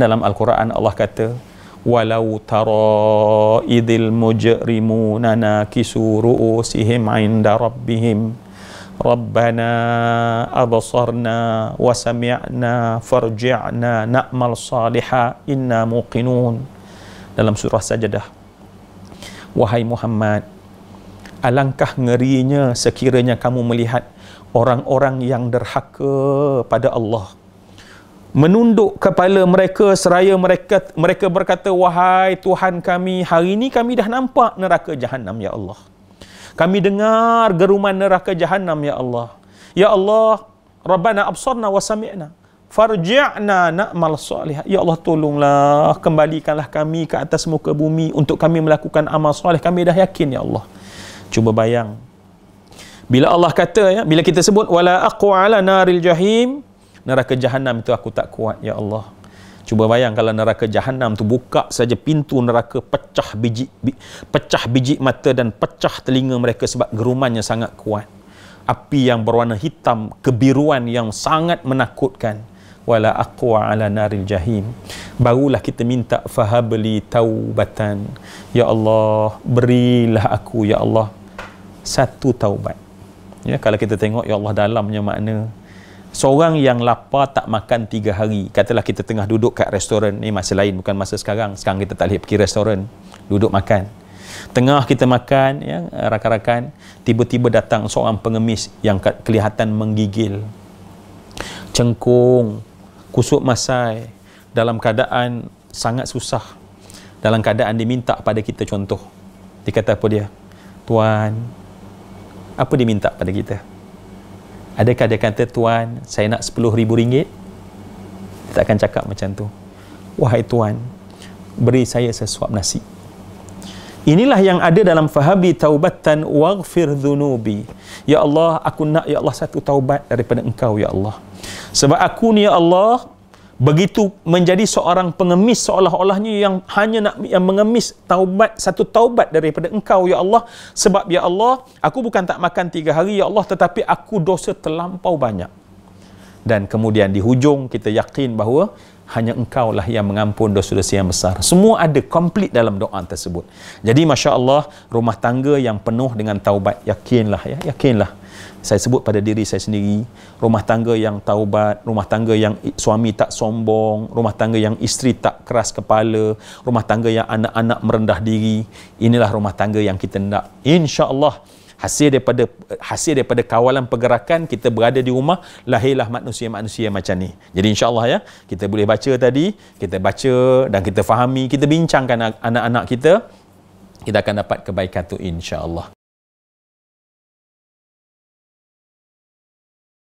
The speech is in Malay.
dalam al-Quran Allah kata walau tara idil mujrimuna nakisu ru'usihim 'inda rabbihim rabbana absarna wa sami'na farji'na na'mal saliha inna muqinun dalam surah sajadah wahai Muhammad alangkah ngerinya sekiranya kamu melihat orang-orang yang derhaka pada Allah menunduk kepala mereka seraya mereka mereka berkata wahai Tuhan kami hari ini kami dah nampak neraka jahanam ya Allah kami dengar geruman neraka jahanam ya Allah ya Allah rabbana absarna wa sami'na farji'na na'mal salih ya Allah tolonglah kembalikanlah kami ke atas muka bumi untuk kami melakukan amal soleh kami dah yakin ya Allah cuba bayang bila Allah kata ya bila kita sebut wala aqwa ala naril jahim neraka jahanam itu aku tak kuat ya Allah cuba bayang kalau neraka jahanam tu buka saja pintu neraka pecah biji pecah biji mata dan pecah telinga mereka sebab gerumannya sangat kuat api yang berwarna hitam kebiruan yang sangat menakutkan wala aqwa ala naril jahim barulah kita minta fahabli taubatan ya Allah berilah aku ya Allah satu taubat ya kalau kita tengok ya Allah dalamnya makna seorang yang lapar tak makan tiga hari katalah kita tengah duduk kat restoran ni masa lain bukan masa sekarang sekarang kita tak boleh pergi restoran duduk makan tengah kita makan ya rakan-rakan tiba-tiba datang seorang pengemis yang kelihatan menggigil cengkung kusut masai dalam keadaan sangat susah dalam keadaan diminta pada kita contoh dia kata apa dia tuan apa diminta pada kita Adakah dia kata tuan saya nak RM10,000 Dia tak akan cakap macam tu Wahai tuan Beri saya sesuap nasi Inilah yang ada dalam fahabi taubatan waqfir dunubi. Ya Allah, aku nak ya Allah satu taubat daripada engkau ya Allah. Sebab aku ni ya Allah begitu menjadi seorang pengemis seolah-olahnya yang hanya nak yang mengemis taubat satu taubat daripada engkau ya Allah sebab ya Allah aku bukan tak makan tiga hari ya Allah tetapi aku dosa terlampau banyak dan kemudian di hujung kita yakin bahawa hanya engkau lah yang mengampun dosa-dosa yang besar. Semua ada komplit dalam doa tersebut. Jadi Masya Allah rumah tangga yang penuh dengan taubat yakinlah ya yakinlah saya sebut pada diri saya sendiri rumah tangga yang taubat rumah tangga yang suami tak sombong rumah tangga yang isteri tak keras kepala rumah tangga yang anak-anak merendah diri inilah rumah tangga yang kita nak Insya Allah hasil daripada hasil daripada kawalan pergerakan kita berada di rumah lahirlah manusia-manusia macam ni. Jadi insya-Allah ya, kita boleh baca tadi, kita baca dan kita fahami, kita bincangkan anak-anak kita, kita akan dapat kebaikan tu insya-Allah.